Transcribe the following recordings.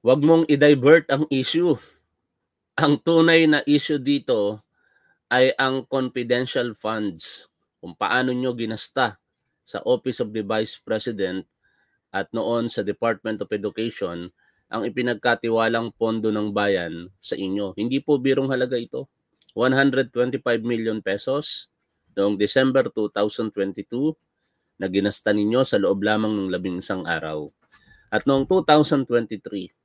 Huwag mong i-divert ang issue. Ang tunay na issue dito ay ang confidential funds. Kung paano nyo ginasta sa Office of the Vice President at noon sa Department of Education ang ipinagkatiwalang pondo ng bayan sa inyo. Hindi po birong halaga ito. 125 million pesos noong December 2022 na ginasta ninyo sa loob lamang ng labing isang araw. At noong 2023,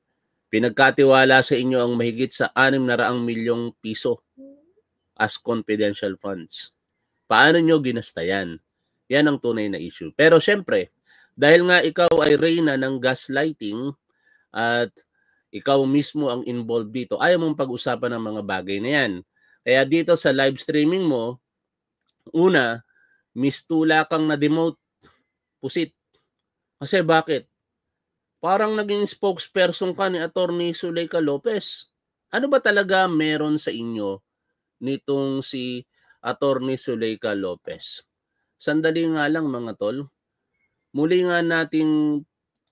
Pinagkatiwala sa inyo ang mahigit sa 600 milyong piso as confidential funds. Paano nyo ginastayan? yan? Yan ang tunay na issue. Pero syempre, dahil nga ikaw ay reyna ng gaslighting at ikaw mismo ang involved dito, ayaw mong pag-usapan ng mga bagay na yan. Kaya dito sa live streaming mo, una, mistula kang na-demote. Pusit. Kasi bakit? parang naging spokesperson ka ni Attorney Suleika Lopez. Ano ba talaga meron sa inyo nitong si Attorney Suleika Lopez? Sandali nga lang mga tol. Muli nga nating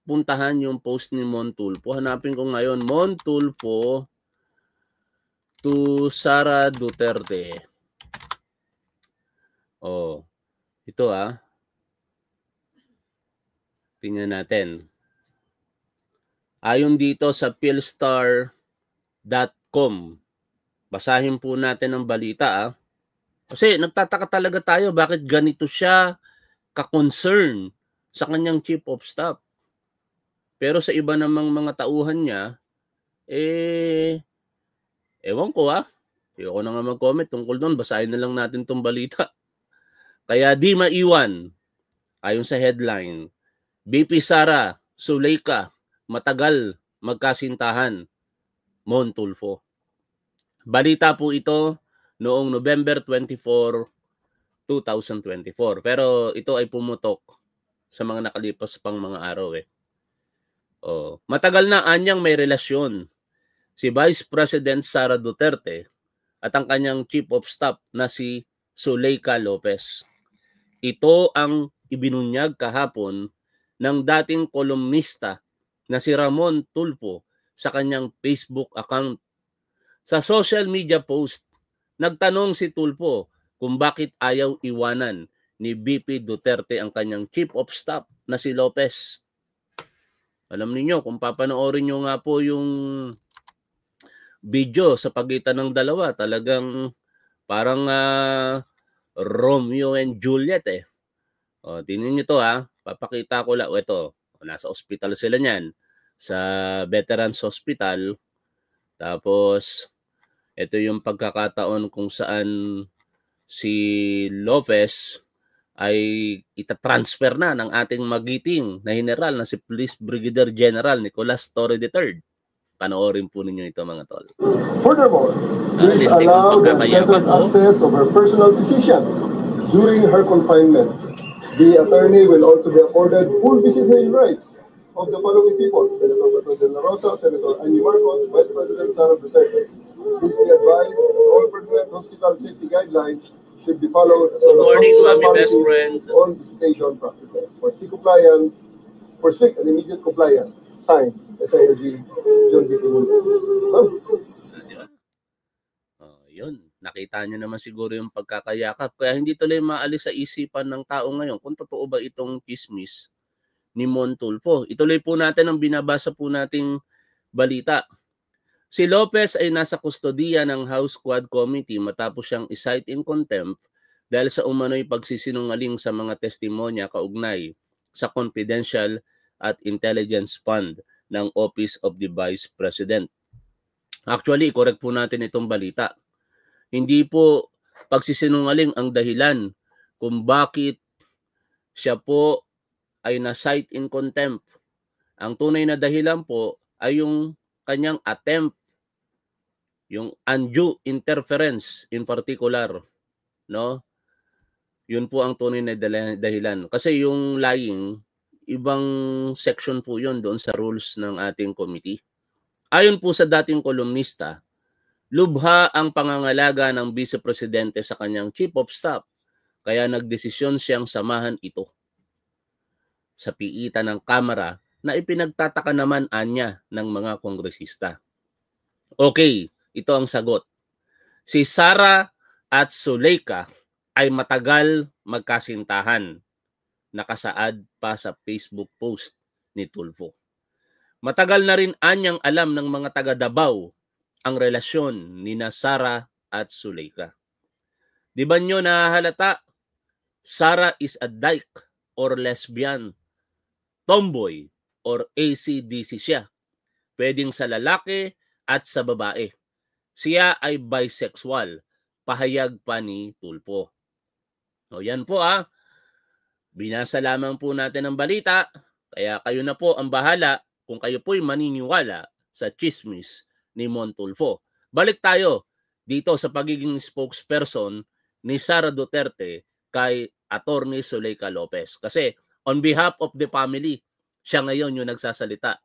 puntahan yung post ni Montulpo. Hanapin ko ngayon, Montulpo to Sara Duterte. Oh, ito ah. Tingnan natin. Ayon dito sa philstar.com. Basahin po natin ang balita. Ah. Kasi nagtataka talaga tayo bakit ganito siya ka-concern sa kanyang chief of staff. Pero sa iba namang mga tauhan niya, eh, ewan ko ah. Ayoko na nga mag-comment tungkol doon. Basahin na lang natin tong balita. Kaya di maiwan, ayon sa headline, BP Sara, Suleika, matagal magkasintahan Montulfo. Balita po ito noong November 24, 2024. Pero ito ay pumutok sa mga nakalipas pang mga araw eh. Oh, matagal na anyang may relasyon si Vice President Sara Duterte at ang kanyang Chief of Staff na si Zuleika Lopez. Ito ang ibinunyag kahapon ng dating kolumnista na si Ramon Tulpo sa kanyang Facebook account. Sa social media post, nagtanong si Tulpo kung bakit ayaw iwanan ni BP Duterte ang kanyang chief of staff na si Lopez. Alam niyo kung papanoorin niyo nga po yung video sa pagitan ng dalawa, talagang parang uh, Romeo and Juliet eh. O, tingnan niyo to ha. Papakita ko lang. O, ito nasa ospital sila niyan sa Veterans Hospital. Tapos ito yung pagkakataon kung saan si Lopez ay itatransfer na ng ating magiting na general na si Police Brigadier General Nicolas Torre III. Panoorin po ninyo ito mga tol. Furthermore, please allow the access of her personal physicians during her confinement The attorney will also be accorded full visiting rights of the following people, Senator Roberto de la Rosa, Senator Annie Marcos, Vice President Sara Duterte. Please be advised that all pertinent hospital safety guidelines should be followed so Good morning, Mami best friend. on station practices. For sick compliance, for strict and immediate compliance, sign SIRG John B. Huh? Uh, yun. Nakita nyo naman siguro yung pagkakayakap. Kaya hindi tuloy maalis sa isipan ng tao ngayon kung totoo ba itong chismis ni Montulfo. Ituloy po natin ang binabasa po nating balita. Si Lopez ay nasa kustodiya ng House Squad Committee matapos siyang isight in contempt dahil sa umano'y pagsisinungaling sa mga testimonya kaugnay sa Confidential at Intelligence Fund ng Office of the Vice President. Actually, correct po natin itong balita hindi po pagsisinungaling ang dahilan kung bakit siya po ay na-cite in contempt. Ang tunay na dahilan po ay yung kanyang attempt, yung undue interference in particular, no? Yun po ang tunay na dahilan. Kasi yung lying, ibang section po yun doon sa rules ng ating committee. Ayon po sa dating kolumnista, Lubha ang pangangalaga ng Vice Presidente sa kanyang Chief of Staff kaya nagdesisyon siyang samahan ito. Sa piitan ng Kamara na ipinagtataka naman anya ng mga kongresista. Okay, ito ang sagot. Si Sara at Suleika ay matagal magkasintahan. Nakasaad pa sa Facebook post ni Tulfo. Matagal na rin anyang alam ng mga taga Davao ang relasyon ni Sara at Suleika. Di ba nyo nahahalata? Sara is a dyke or lesbian, tomboy or ACDC siya. Pwedeng sa lalaki at sa babae. Siya ay bisexual, pahayag pa ni Tulpo. O yan po ah, binasa lamang po natin ang balita, kaya kayo na po ang bahala kung kayo po'y maniniwala sa chismis ni Montulfo. Balik tayo dito sa pagiging spokesperson ni Sara Duterte kay Attorney Suleika Lopez. Kasi on behalf of the family, siya ngayon yung nagsasalita.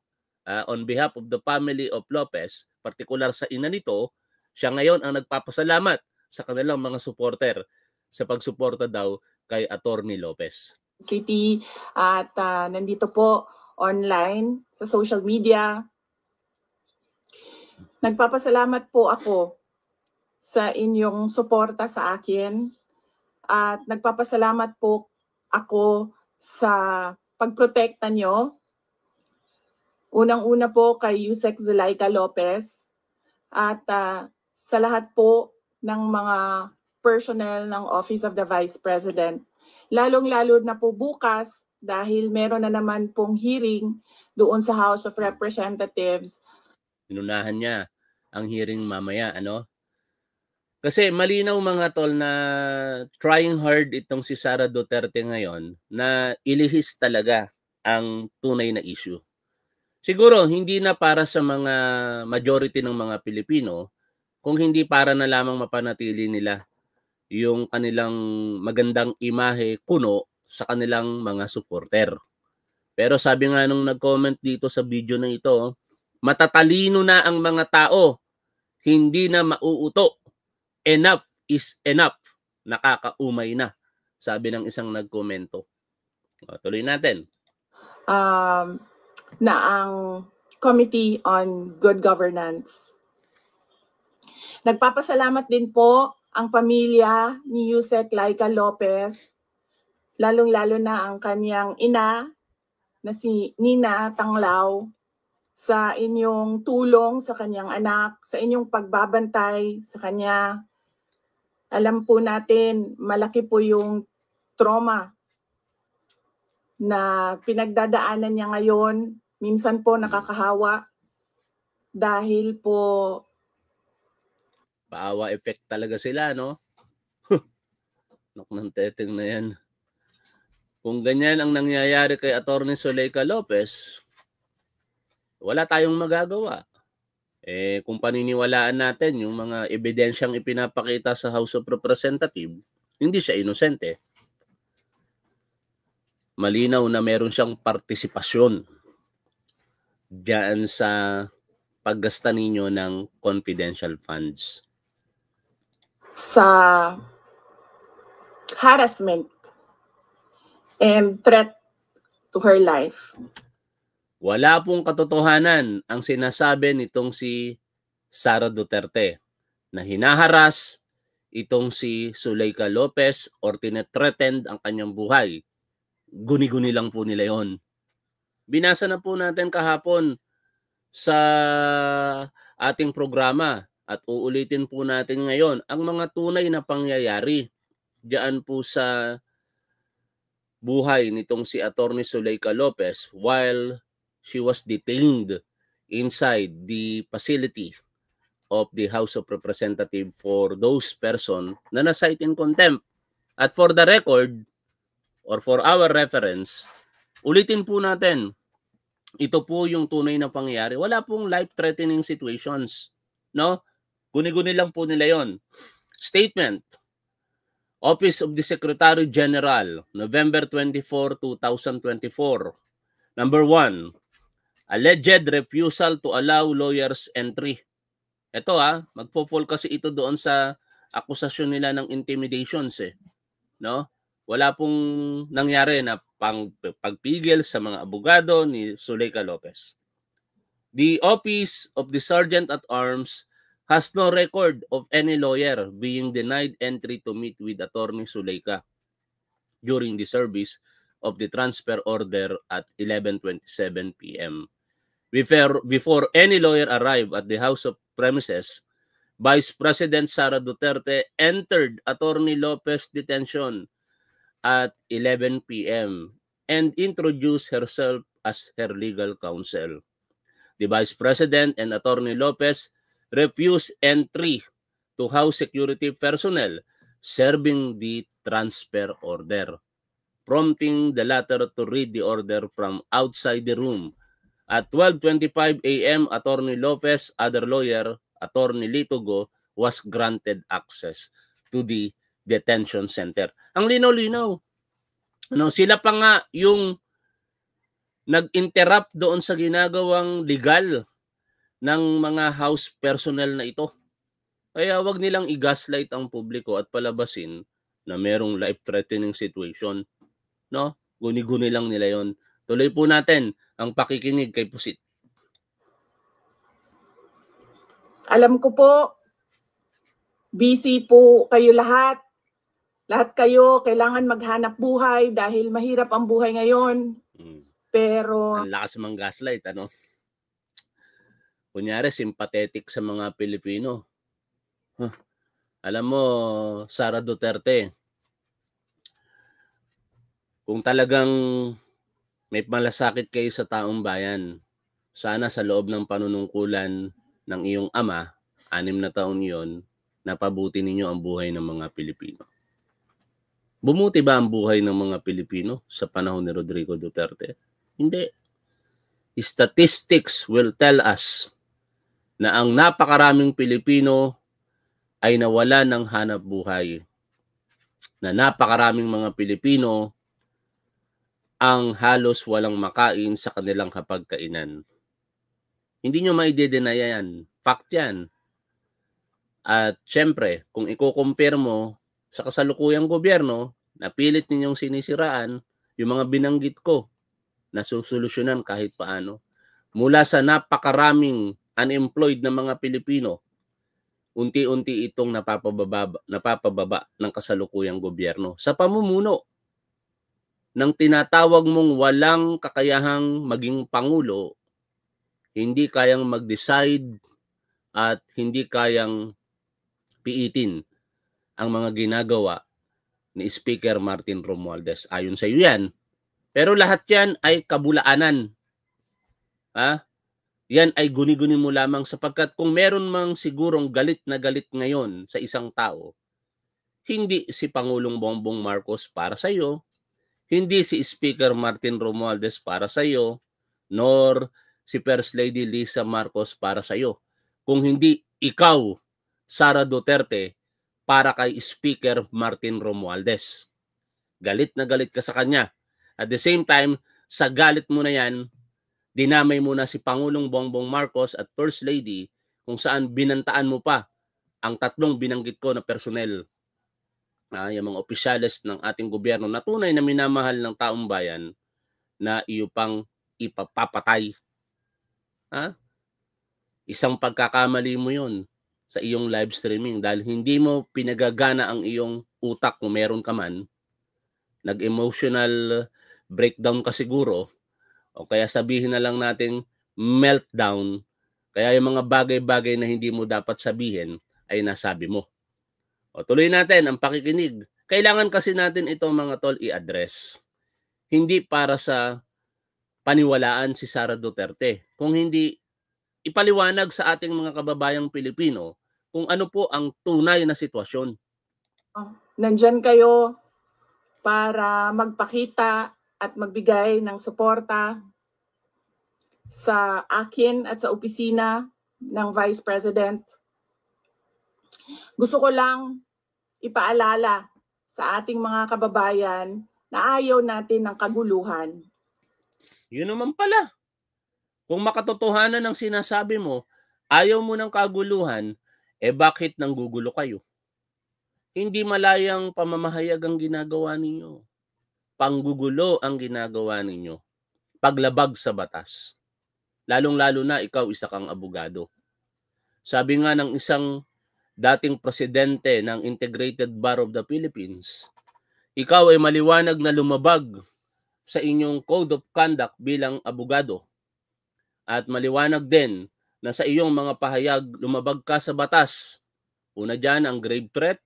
Uh, on behalf of the family of Lopez, partikular sa ina nito, siya ngayon ang nagpapasalamat sa kanilang mga supporter sa pagsuporta daw kay Attorney Lopez. City at uh, nandito po online sa social media, Nagpapasalamat po ako sa inyong suporta sa akin at nagpapasalamat po ako sa pagprotekta nyo. Unang-una po kay Yusek Zulayka Lopez at uh, sa lahat po ng mga personnel ng Office of the Vice President. Lalong-lalo na po bukas dahil meron na naman pong hearing doon sa House of Representatives Pinunahan niya ang hearing mamaya, ano? Kasi malinaw mga tol na trying hard itong si Sara Duterte ngayon na ilihis talaga ang tunay na issue. Siguro hindi na para sa mga majority ng mga Pilipino kung hindi para na lamang mapanatili nila yung kanilang magandang imahe kuno sa kanilang mga supporter. Pero sabi nga nung nag-comment dito sa video na ito, Matatalino na ang mga tao. Hindi na mauuto. Enough is enough. Nakakaumay na. Sabi ng isang nagkomento. O, tuloy natin. Um, na ang Committee on Good Governance. Nagpapasalamat din po ang pamilya ni Yusek Laika Lopez, lalong-lalo na ang kanyang ina na si Nina Tanglaw sa inyong tulong sa kanyang anak, sa inyong pagbabantay sa kanya. Alam po natin, malaki po yung trauma na pinagdadaanan niya ngayon. Minsan po nakakahawa dahil po Bawa effect talaga sila, no? Nok ng teteng na yan. Kung ganyan ang nangyayari kay Atty. Soleika Lopez, wala tayong magagawa. Eh, kung paniniwalaan natin yung mga ebidensyang ipinapakita sa House of Representatives, hindi siya inosente. Malinaw na meron siyang partisipasyon diyan sa paggasta ninyo ng confidential funds. Sa harassment and threat to her life, wala pong katotohanan ang sinasabi nitong si Sara Duterte na hinaharas itong si Zuleika Lopez or tinetreatened ang kanyang buhay. Guni-guni lang po nila yon. Binasa na po natin kahapon sa ating programa at uulitin po natin ngayon ang mga tunay na pangyayari diyan po sa buhay nitong si Attorney Zuleika Lopez while she was detained inside the facility of the House of Representatives for those person na na-cite in contempt. At for the record, or for our reference, ulitin po natin, ito po yung tunay na pangyayari. Wala pong life-threatening situations. No? Guni-guni lang po nila yon. Statement, Office of the Secretary General, November 24, 2024. Number one, Alleged refusal to allow lawyers entry. Ito ah, magpo-fall kasi ito doon sa akusasyon nila ng intimidations eh. No? Wala pong nangyari na pang pagpigil sa mga abogado ni Suleika Lopez. The office of the Sergeant at Arms has no record of any lawyer being denied entry to meet with Attorney Suleika during the service of the transfer order at 11:27 p.m. Before, before any lawyer arrived at the House of premises, Vice President Sara Duterte entered Attorney Lopez detention at 11 p.m. and introduced herself as her legal counsel. The Vice President and Attorney Lopez refused entry to House security personnel serving the transfer order, prompting the latter to read the order from outside the room At 12.25 a.m., Attorney Lopez, other lawyer, Attorney Litogo, was granted access to the detention center. Ang linaw-linaw. Ano, sila pa nga yung nag-interrupt doon sa ginagawang legal ng mga house personnel na ito. Kaya wag nilang i-gaslight ang publiko at palabasin na merong life-threatening situation. No? Guni-guni lang nila yon Tuloy po natin ang pakikinig kay Pusit. Alam ko po, busy po kayo lahat. Lahat kayo kailangan maghanap buhay dahil mahirap ang buhay ngayon. Hmm. Pero... Ang lakas mang gaslight, ano? Kunyari, sympathetic sa mga Pilipino. Huh. Alam mo, Sara Duterte, kung talagang may malasakit kayo sa taong bayan. Sana sa loob ng panunungkulan ng iyong ama, anim na taon yon, napabuti ninyo ang buhay ng mga Pilipino. Bumuti ba ang buhay ng mga Pilipino sa panahon ni Rodrigo Duterte? Hindi. Statistics will tell us na ang napakaraming Pilipino ay nawala ng hanap buhay. Na napakaraming mga Pilipino ang halos walang makain sa kanilang hapagkainan. Hindi nyo maidedenaya yan. Fact yan. At syempre, kung ikukumpir mo sa kasalukuyang gobyerno, napilit ninyong sinisiraan yung mga binanggit ko na susolusyonan kahit paano. Mula sa napakaraming unemployed na mga Pilipino, unti-unti itong napapababa, napapababa ng kasalukuyang gobyerno sa pamumuno ng tinatawag mong walang kakayahang maging pangulo, hindi kayang mag-decide at hindi kayang piitin ang mga ginagawa ni Speaker Martin Romualdez. Ayon sa iyo yan. Pero lahat yan ay kabulaanan. Ha? Yan ay guni-guni mo lamang sapagkat kung meron mang sigurong galit na galit ngayon sa isang tao, hindi si Pangulong Bongbong Marcos para sa iyo, hindi si Speaker Martin Romualdez para sa iyo, nor si First Lady Lisa Marcos para sa iyo. Kung hindi ikaw, Sara Duterte, para kay Speaker Martin Romualdez. Galit na galit ka sa kanya. At the same time, sa galit mo na yan, dinamay mo na si Pangulong Bongbong Marcos at First Lady kung saan binantaan mo pa ang tatlong binanggit ko na personnel uh, yung mga opisyales ng ating gobyerno na tunay na minamahal ng taong bayan na iyo pang ipapapatay. Ha? Isang pagkakamali mo yon sa iyong live streaming dahil hindi mo pinagagana ang iyong utak kung meron ka man. Nag-emotional breakdown ka siguro o kaya sabihin na lang natin meltdown. Kaya yung mga bagay-bagay na hindi mo dapat sabihin ay nasabi mo. O tuloy natin ang pakikinig. Kailangan kasi natin ito mga tol i-address. Hindi para sa paniwalaan si Sara Duterte. Kung hindi ipaliwanag sa ating mga kababayang Pilipino kung ano po ang tunay na sitwasyon. Oh, nandyan kayo para magpakita at magbigay ng suporta sa akin at sa opisina ng Vice President. Gusto ko lang ipaalala sa ating mga kababayan na ayaw natin ng kaguluhan. Yun naman pala. Kung makatotohanan ang sinasabi mo, ayaw mo ng kaguluhan, eh bakit nang gugulo kayo? Hindi malayang pamamahayag ang ginagawa ninyo. Panggugulo ang ginagawa ninyo. Paglabag sa batas. Lalong-lalo na ikaw isa kang abogado. Sabi nga ng isang dating presidente ng Integrated Bar of the Philippines, ikaw ay maliwanag na lumabag sa inyong code of conduct bilang abogado at maliwanag din na sa iyong mga pahayag lumabag ka sa batas. Una dyan ang grave threat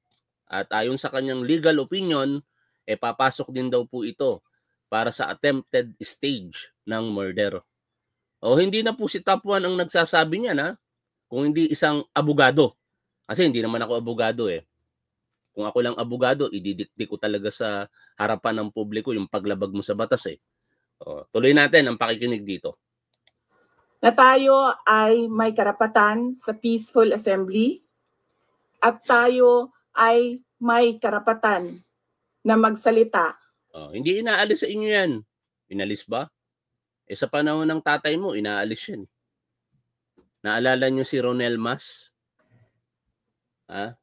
at ayon sa kanyang legal opinion, e eh, papasok din daw po ito para sa attempted stage ng murder. O hindi na po si Tapuan ang nagsasabi niya na kung hindi isang abogado kasi hindi naman ako abogado eh. Kung ako lang abogado, ididikti ko talaga sa harapan ng publiko yung paglabag mo sa batas eh. O, tuloy natin ang pakikinig dito. Na tayo ay may karapatan sa peaceful assembly at tayo ay may karapatan na magsalita. Oh, hindi inaalis sa inyo yan. Inalis ba? Eh sa panahon ng tatay mo, inaalis yan. Eh. Naalala niyo si Ronel Mas? Ha?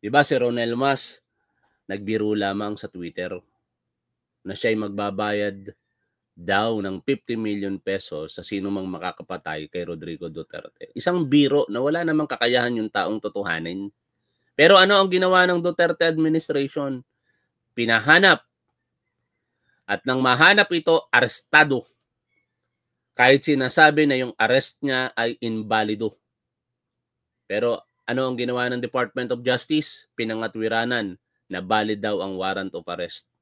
'Di ba si Ronel Mas nagbiro lamang sa Twitter na siya'y magbabayad daw ng 50 million pesos sa sino mang makakapatay kay Rodrigo Duterte. Isang biro na wala namang kakayahan yung taong totohanin. Pero ano ang ginawa ng Duterte administration? Pinahanap. At nang mahanap ito, arestado. Kahit sinasabi na yung arrest niya ay invalido. Pero ano ang ginawa ng Department of Justice? Pinangatwiranan na valid daw ang warrant of arrest.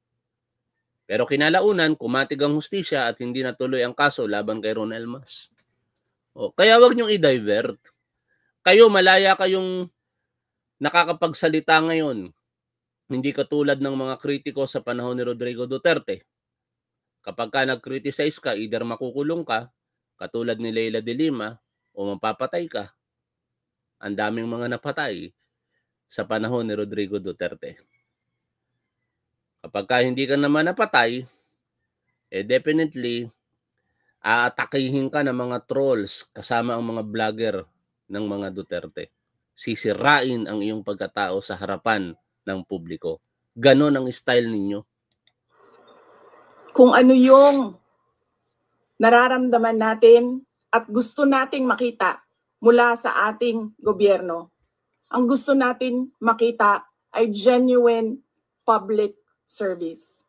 Pero kinalaunan, kumatig ang hustisya at hindi natuloy ang kaso laban kay Ron Elmas. O, kaya wag niyong i-divert. Kayo, malaya kayong nakakapagsalita ngayon. Hindi katulad ng mga kritiko sa panahon ni Rodrigo Duterte. Kapag ka nag-criticize ka, either makukulong ka, katulad ni Leila de Lima, o mapapatay ka ang daming mga napatay sa panahon ni Rodrigo Duterte. Kapag ka hindi ka naman napatay, eh definitely aatakihin ka ng mga trolls kasama ang mga vlogger ng mga Duterte. Sisirain ang iyong pagkatao sa harapan ng publiko. Ganon ang style ninyo. Kung ano yung nararamdaman natin at gusto nating makita mula sa ating gobyerno. Ang gusto natin makita ay genuine public service.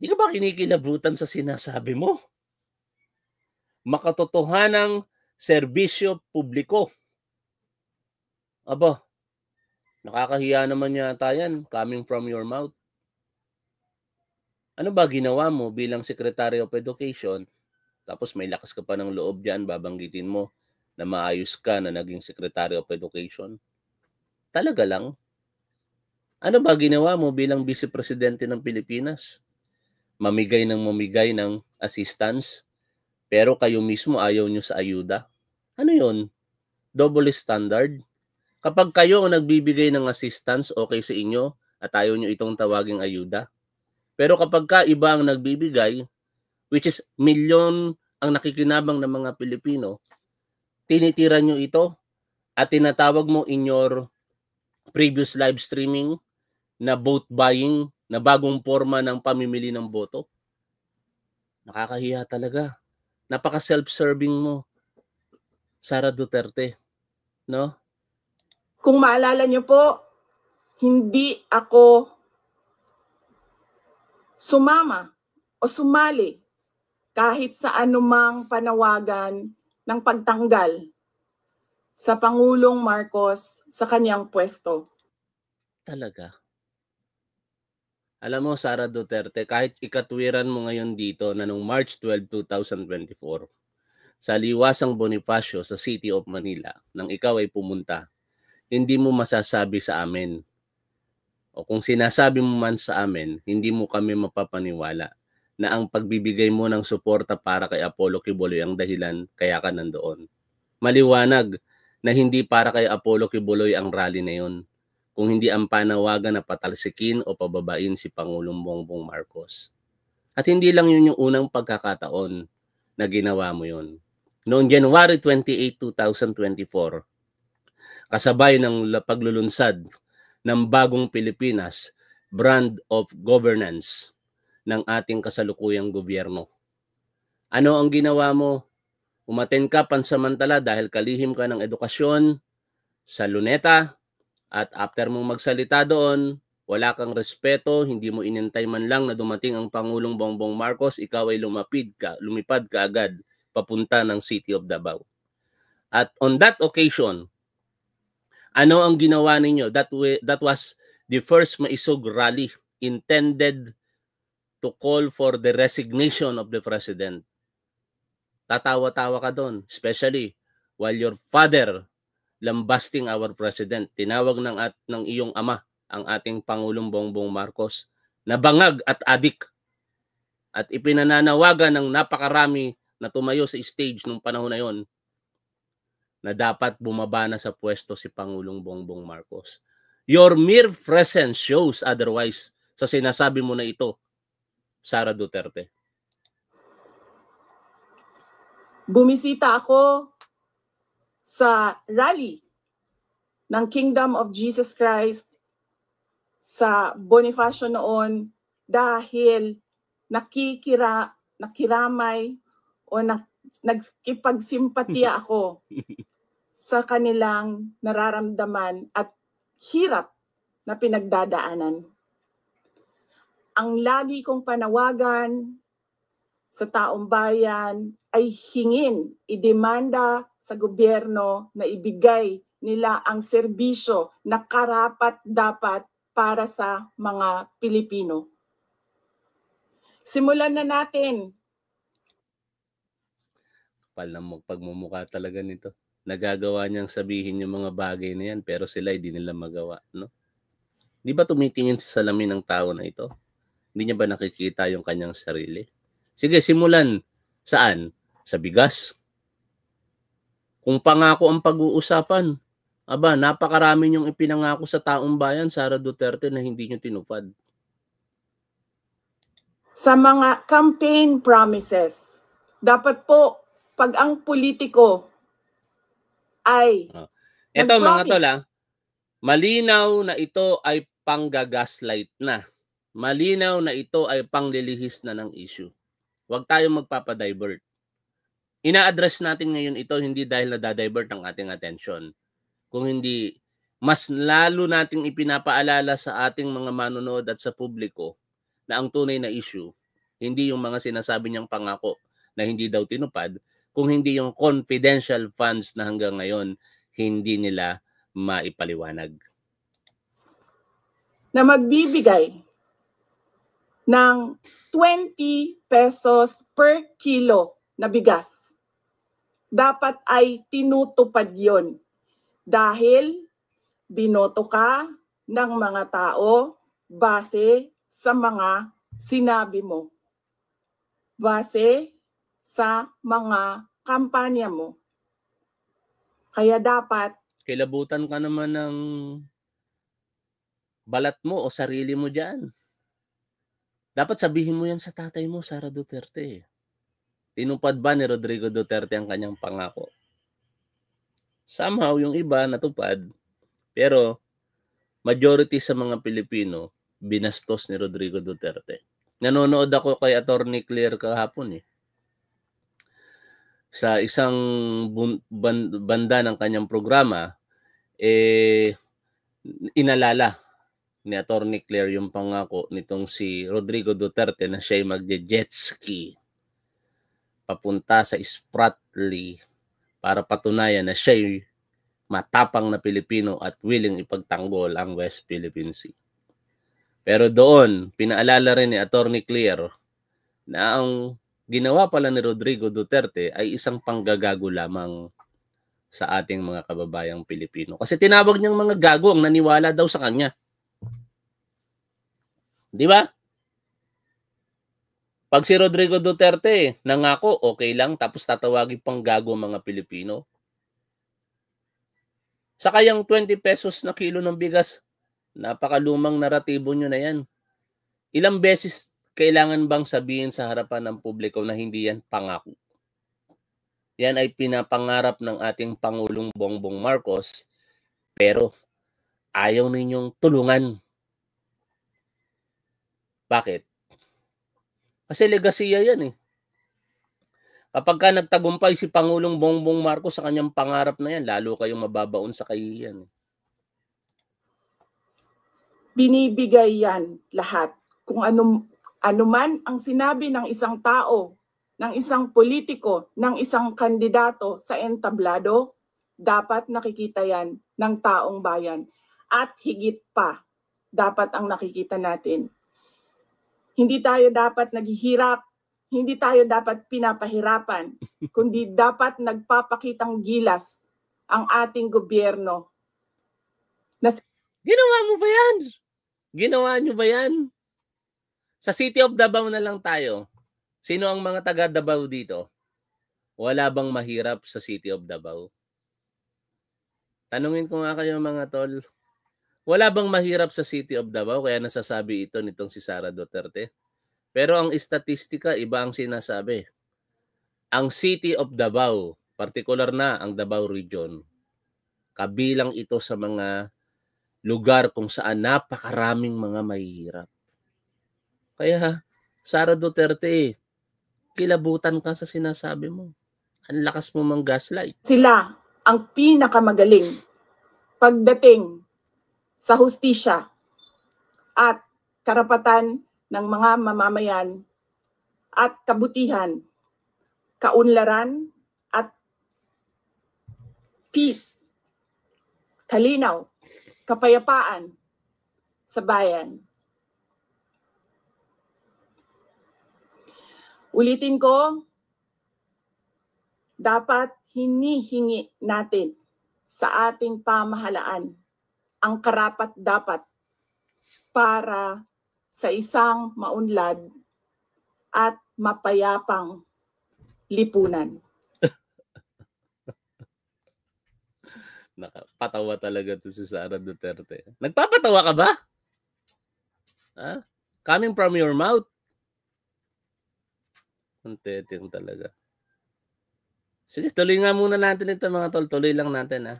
Di ka ba kinikilabutan sa sinasabi mo? Makatotohanang serbisyo publiko. Aba, nakakahiya naman yata yan coming from your mouth. Ano ba ginawa mo bilang Secretary of Education tapos may lakas ka pa ng loob diyan, babanggitin mo na maayos ka na naging Secretary of Education. Talaga lang. Ano ba ginawa mo bilang Vice Presidente ng Pilipinas? Mamigay ng mamigay ng assistance, pero kayo mismo ayaw nyo sa ayuda. Ano yon? Double standard? Kapag kayo ang nagbibigay ng assistance, okay sa inyo at ayaw nyo itong tawaging ayuda. Pero kapag ka iba ang nagbibigay, which is milyon ang nakikinabang ng mga Pilipino, tinitira nyo ito at tinatawag mo in your previous live streaming na vote buying na bagong forma ng pamimili ng boto? Nakakahiya talaga. Napaka self-serving mo, Sara Duterte. No? Kung maalala niyo po, hindi ako sumama o sumali kahit sa anumang panawagan ng pagtanggal sa Pangulong Marcos sa kanyang pwesto. Talaga? Alam mo, Sara Duterte, kahit ikatwiran mo ngayon dito na noong March 12, 2024, sa liwasang Bonifacio sa City of Manila, nang ikaw ay pumunta, hindi mo masasabi sa amin. O kung sinasabi mo man sa amin, hindi mo kami mapapaniwala na ang pagbibigay mo ng suporta para kay Apollo Kibuloy ang dahilan kaya ka nandoon. Maliwanag na hindi para kay Apollo Kibuloy ang rally na yun, kung hindi ang panawagan na patalsikin o pababain si Pangulong Bongbong Marcos. At hindi lang yun yung unang pagkakataon na ginawa mo yun. Noong January 28, 2024, kasabay ng paglulunsad ng bagong Pilipinas brand of governance ng ating kasalukuyang gobyerno. Ano ang ginawa mo? Umaten ka pansamantala dahil kalihim ka ng edukasyon sa luneta at after mong magsalita doon, wala kang respeto, hindi mo inintay man lang na dumating ang Pangulong Bongbong Marcos, ikaw ay lumapid ka, lumipad ka agad papunta ng City of Davao. At on that occasion, ano ang ginawa ninyo? That, way, that was the first Maisog rally intended to call for the resignation of the president. Tatawa-tawa ka doon, especially while your father lambasting our president. Tinawag ng at ng iyong ama ang ating Pangulong Bongbong Marcos na bangag at adik. At ipinananawagan ng napakarami na tumayo sa stage nung panahon na yon na dapat bumaba na sa pwesto si Pangulong Bongbong Marcos. Your mere presence shows otherwise sa sinasabi mo na ito Sara Duterte? Bumisita ako sa rally ng Kingdom of Jesus Christ sa Bonifacio noon dahil nakikira, nakiramay o nak nagkipagsimpatiya ako sa kanilang nararamdaman at hirap na pinagdadaanan ang lagi kong panawagan sa taong bayan ay hingin, idemanda sa gobyerno na ibigay nila ang serbisyo na karapat dapat para sa mga Pilipino. Simulan na natin. Kapal na magpagmumukha talaga nito. Nagagawa niyang sabihin yung mga bagay na yan pero sila hindi nila magawa. No? Di ba tumitingin sa salamin ng tao na ito? Hindi niya ba nakikita yung kanyang sarili? Sige, simulan. Saan? Sa bigas. Kung pangako ang pag-uusapan, aba, napakarami niyong ipinangako sa taong bayan, Sara Duterte, na hindi niyo tinupad. Sa mga campaign promises, dapat po, pag ang politiko ay... Oh. Ah. Ito mga tola, ah. malinaw na ito ay panggagaslight na Malinaw na ito ay panglilihis na ng issue. Huwag tayong magpapadivert. Ina-address natin ngayon ito hindi dahil nadadivert ang ating attention. Kung hindi, mas lalo nating ipinapaalala sa ating mga manonood at sa publiko na ang tunay na issue, hindi yung mga sinasabi niyang pangako na hindi daw tinupad, kung hindi yung confidential funds na hanggang ngayon hindi nila maipaliwanag. Na magbibigay ng 20 pesos per kilo na bigas. Dapat ay tinutupad yon dahil binoto ka ng mga tao base sa mga sinabi mo, base sa mga kampanya mo. Kaya dapat... Kilabutan ka naman ng balat mo o sarili mo dyan. Dapat sabihin mo yan sa tatay mo, Sara Duterte. Eh. Tinupad ba ni Rodrigo Duterte ang kanyang pangako? Somehow, yung iba natupad. Pero, majority sa mga Pilipino, binastos ni Rodrigo Duterte. Nanonood ako kay Attorney Claire kahapon eh. Sa isang banda ng kanyang programa, eh, inalala ni Atty. Claire yung pangako nitong si Rodrigo Duterte na siya'y magje jetski papunta sa Spratly para patunayan na siya'y matapang na Pilipino at willing ipagtanggol ang West Philippine Sea. Pero doon, pinaalala rin ni Atty. Claire na ang ginawa pala ni Rodrigo Duterte ay isang panggagago lamang sa ating mga kababayang Pilipino. Kasi tinawag niyang mga gago ang naniwala daw sa kanya. Di ba? Pag si Rodrigo Duterte nangako, okay lang, tapos tatawagin pang gago mga Pilipino. Sa kayang 20 pesos na kilo ng bigas, napakalumang naratibo nyo na yan. Ilang beses kailangan bang sabihin sa harapan ng publiko na hindi yan pangako? Yan ay pinapangarap ng ating Pangulong Bongbong Marcos, pero ayaw ninyong tulungan bakit? Kasi legasiya yan eh. Kapag ka nagtagumpay si Pangulong Bongbong Marcos sa kanyang pangarap na yan, lalo kayong mababaon sa kahihiyan. Eh. Binibigay yan lahat. Kung ano, anuman ang sinabi ng isang tao, ng isang politiko, ng isang kandidato sa entablado, dapat nakikita yan ng taong bayan. At higit pa, dapat ang nakikita natin hindi tayo dapat naghihirap, hindi tayo dapat pinapahirapan, kundi dapat nagpapakitang gilas ang ating gobyerno. Nas- Ginawa mo ba yan? Ginawa nyo ba yan? Sa City of Davao na lang tayo. Sino ang mga taga Davao dito? Wala bang mahirap sa City of Davao? Tanungin ko nga kayo mga tol, wala bang mahirap sa City of Davao? Kaya nasasabi ito nitong si Sara Duterte. Pero ang statistika, iba ang sinasabi. Ang City of Davao, particular na ang Davao Region, kabilang ito sa mga lugar kung saan napakaraming mga mahihirap. Kaya, Sara Duterte, kilabutan ka sa sinasabi mo. Ang lakas mo mang gaslight. Sila ang pinakamagaling pagdating sa hustisya at karapatan ng mga mamamayan at kabutihan, kaunlaran at peace, kalinaw, kapayapaan sa bayan. Ulitin ko, dapat hinihingi natin sa ating pamahalaan ang karapat dapat para sa isang maunlad at mapayapang lipunan. Nakapatawa talaga to si Sara Duterte. Nagpapatawa ka ba? Ha? Coming from your mouth. Ang teteng talaga. Sige, tuloy nga muna natin ito mga tol. Tuloy lang natin ha.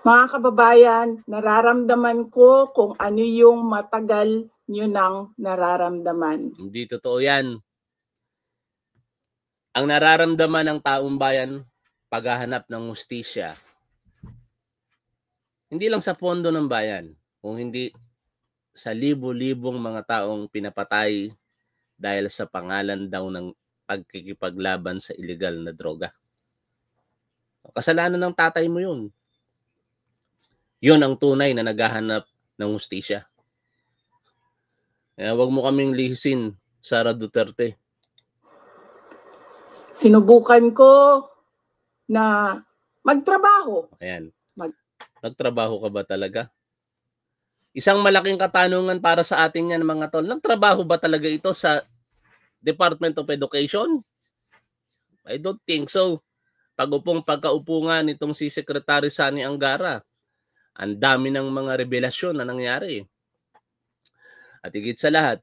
Mga kababayan, nararamdaman ko kung ano yung matagal nyo nang nararamdaman. Hindi totoo yan. Ang nararamdaman ng taong bayan, paghahanap ng mustisya, hindi lang sa pondo ng bayan, kung hindi sa libo-libong mga taong pinapatay dahil sa pangalan daw ng pagkikipaglaban sa ilegal na droga. Kasalanan ng tatay mo yun yon ang tunay na naghahanap ng hustisya. Kaya wag mo kaming lihisin, Sara Duterte. Sinubukan ko na magtrabaho. Ayan. Mag- Nagtrabaho ka ba talaga? Isang malaking katanungan para sa atin yan mga tol. Nagtrabaho ba talaga ito sa Department of Education? I don't think so. Pag-upong pagkaupo nitong si Secretary Sani Angara, ang dami ng mga revelasyon na nangyari. At higit sa lahat,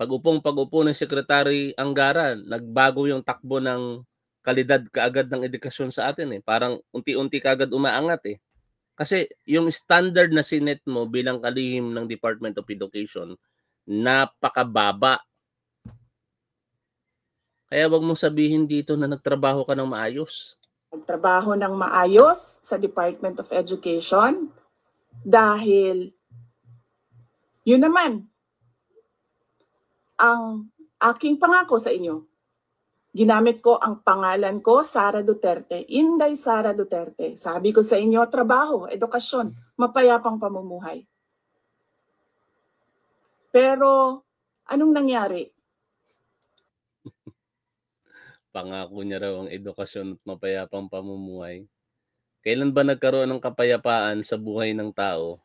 pag-upong pag-upo ng Secretary Angara, nagbago yung takbo ng kalidad kaagad ng edukasyon sa atin eh. Parang unti-unti kaagad umaangat eh. Kasi yung standard na sinet mo bilang kalihim ng Department of Education, napakababa. Kaya wag mong sabihin dito na nagtrabaho ka ng maayos nagtrabaho ng maayos sa Department of Education dahil yun naman ang aking pangako sa inyo. Ginamit ko ang pangalan ko, Sara Duterte, Inday Sara Duterte. Sabi ko sa inyo, trabaho, edukasyon, mapayapang pamumuhay. Pero anong nangyari? Pangako niya raw ang edukasyon at mapayapang pamumuhay. Kailan ba nagkaroon ng kapayapaan sa buhay ng tao?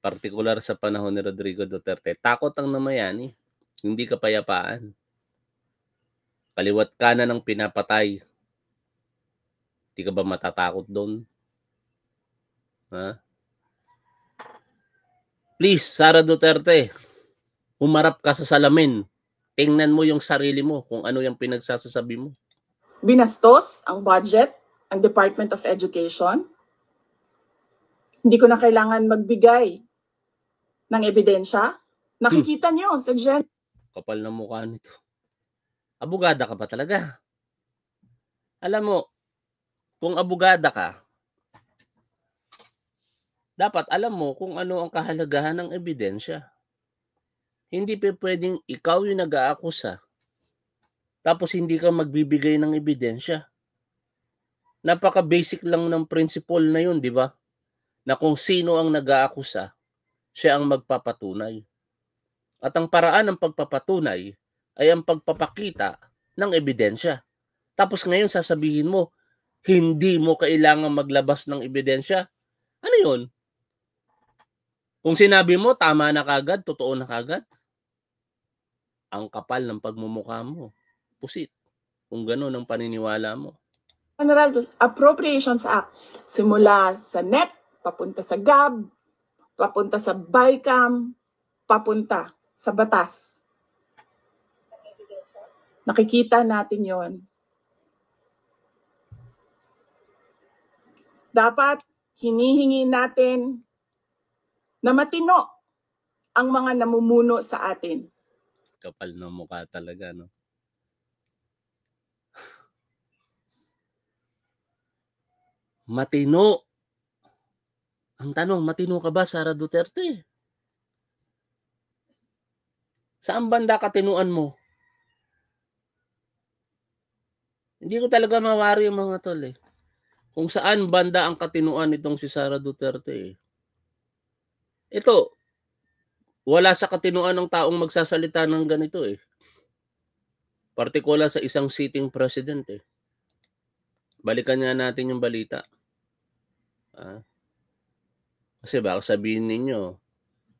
Partikular sa panahon ni Rodrigo Duterte. Takot ang namayani, eh. hindi kapayapaan. Kaliwat ka ng pinapatay. Hindi ka ba matatakot doon? Ha? Please, Sara Duterte, humarap ka sa salamin. Tingnan mo yung sarili mo kung ano yung pinagsasabi mo. Binastos ang budget, ang Department of Education. Hindi ko na kailangan magbigay ng ebidensya. Nakikita hmm. niyo sa gen... Kapal na mukha nito. Abugada ka ba talaga? Alam mo, kung abugada ka, dapat alam mo kung ano ang kahalagahan ng ebidensya. Hindi pa pwedeng ikaw yung nag-aakusa tapos hindi ka magbibigay ng ebidensya. Napaka-basic lang ng principle na yun, di ba? Na kung sino ang nag-aakusa, siya ang magpapatunay. At ang paraan ng pagpapatunay ay ang pagpapakita ng ebidensya. Tapos ngayon sasabihin mo, hindi mo kailangan maglabas ng ebidensya. Ano yun? Kung sinabi mo, tama na kagad, totoo na kagad, ang kapal ng pagmumukha mo. Pusit. Kung gano'n ang paniniwala mo. General Appropriations Act, simula sa NEP, papunta sa GAB, papunta sa BICAM, papunta sa batas. Nakikita natin yon. Dapat hinihingi natin na matino ang mga namumuno sa atin kapal ng mukha talaga, no? matino. Ang tanong, matino ka ba, Sara Duterte? Saan banda katinuan mo? Hindi ko talaga mawari yung mga tol eh. Kung saan banda ang katinuan nitong si Sara Duterte eh. Ito, wala sa katinuan ng taong magsasalita ng ganito eh. Partikola sa isang sitting president eh. Balikan nga natin yung balita. Ah. Kasi baka sabihin ninyo,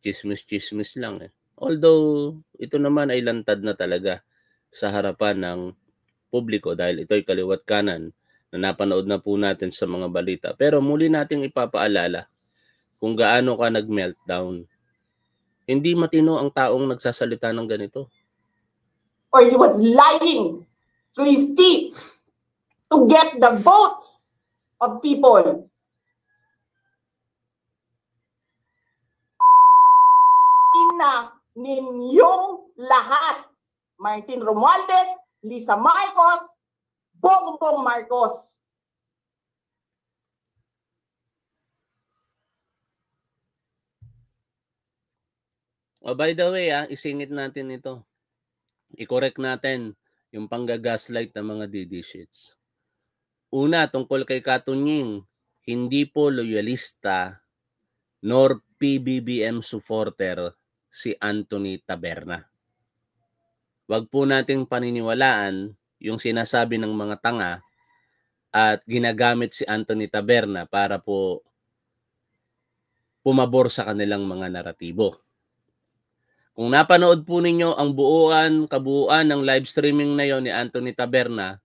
chismis-chismis lang eh. Although, ito naman ay lantad na talaga sa harapan ng publiko dahil ito ay kaliwat kanan na napanood na po natin sa mga balita. Pero muli nating ipapaalala kung gaano ka nag-meltdown hindi matino ang taong nagsasalita ng ganito. Or he was lying through his teeth to get the votes of people. Ina ninyong lahat. Martin Romualdez, Lisa Marcos, Bongbong Marcos. Oh, by the way, ah, isingit natin ito. I-correct natin yung panggagaslight ng mga DD sheets. Una, tungkol kay Katunying, hindi po loyalista nor PBBM supporter si Anthony Taberna. Huwag po nating paniniwalaan yung sinasabi ng mga tanga at ginagamit si Anthony Taberna para po pumabor sa kanilang mga naratibo. Kung napanood po ninyo ang buuan, kabuuan ng live streaming na yon ni Anthony Taberna,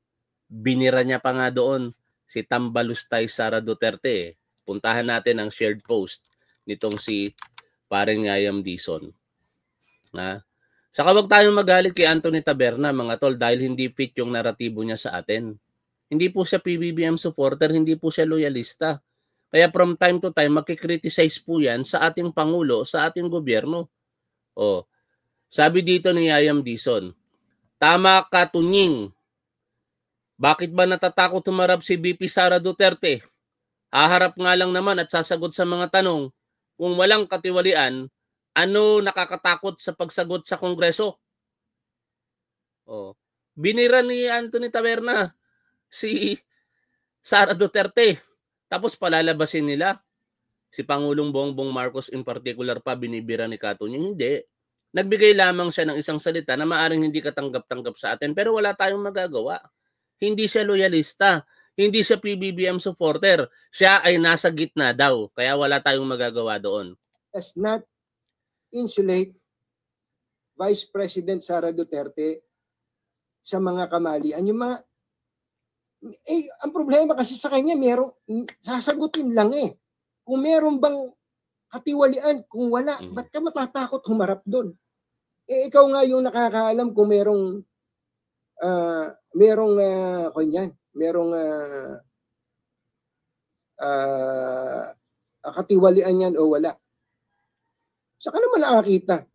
binira niya pa nga doon si Tambalustay Sara Duterte. Puntahan natin ang shared post nitong si paring Ngayam Dison. Na? Saka wag tayong magalit kay Anthony Taberna mga tol dahil hindi fit yung naratibo niya sa atin. Hindi po siya PBBM supporter, hindi po siya loyalista. Kaya from time to time, makikriticize po yan sa ating Pangulo, sa ating gobyerno. Oh. Sabi dito ni Yayam Dison, tama ka tunying. Bakit ba natatakot tumarap si BP Sara Duterte? Aharap nga lang naman at sasagot sa mga tanong. Kung walang katiwalian, ano nakakatakot sa pagsagot sa Kongreso? Oh. Binira ni Anthony Taberna si Sara Duterte. Tapos palalabasin nila si Pangulong Bongbong Marcos in particular pa binibira ni Kato niya. Hindi. Nagbigay lamang siya ng isang salita na maaring hindi katanggap-tanggap sa atin pero wala tayong magagawa. Hindi siya loyalista. Hindi siya PBBM supporter. Siya ay nasa gitna daw. Kaya wala tayong magagawa doon. Does not insulate Vice President Sara Duterte sa mga kamalian. Yung mga eh, ang problema kasi sa kanya, merong sasagutin lang eh. Kung meron bang katiwalian, kung wala, mm-hmm. ba't ka matatakot humarap doon? Eh, ikaw nga yung nakakaalam kung merong, uh, merong, uh, ah, kunyan, merong uh, ah, uh, katiwalian yan o wala. Saka naman nakakita.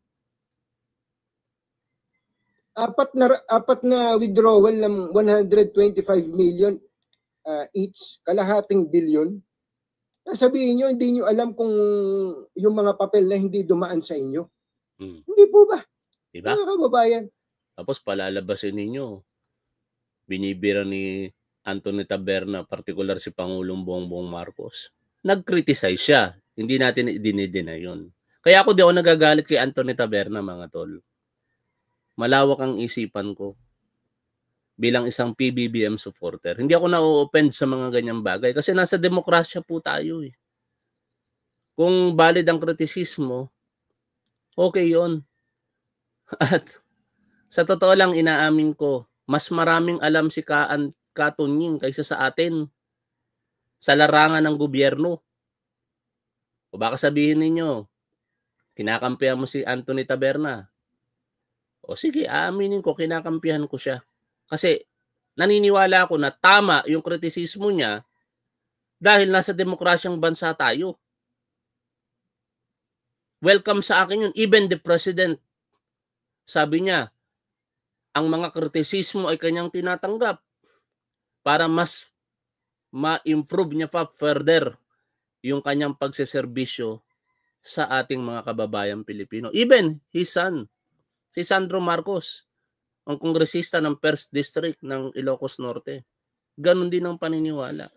Apat na, apat na withdrawal ng 125 million uh, each, kalahating billion, sabihin nyo, hindi nyo alam kung yung mga papel na hindi dumaan sa inyo. Hmm. Hindi po ba? Diba? Mga kababayan. Tapos palalabasin ninyo, binibira ni Anthony Taberna, particular si Pangulong Bongbong Marcos. Nag-criticize siya. Hindi natin dinidina yun. Kaya ako di ako nagagalit kay Anthony Taberna, mga tol. Malawak ang isipan ko bilang isang PBBM supporter. Hindi ako na open sa mga ganyang bagay kasi nasa demokrasya po tayo eh. Kung valid ang kritisismo, okay yon. At sa totoo lang inaamin ko, mas maraming alam si Kaan Katunying kaysa sa atin sa larangan ng gobyerno. O baka sabihin ninyo, kinakampihan mo si Anthony Taberna. O sige, aaminin ko, kinakampihan ko siya. Kasi naniniwala ako na tama yung kritisismo niya dahil nasa demokrasyang bansa tayo. Welcome sa akin yun. Even the president, sabi niya, ang mga kritisismo ay kanyang tinatanggap para mas ma-improve niya pa further yung kanyang pagseserbisyo sa ating mga kababayan Pilipino. Even his son, si Sandro Marcos, ang kongresista ng 1st District ng Ilocos Norte. Ganon din ang paniniwala.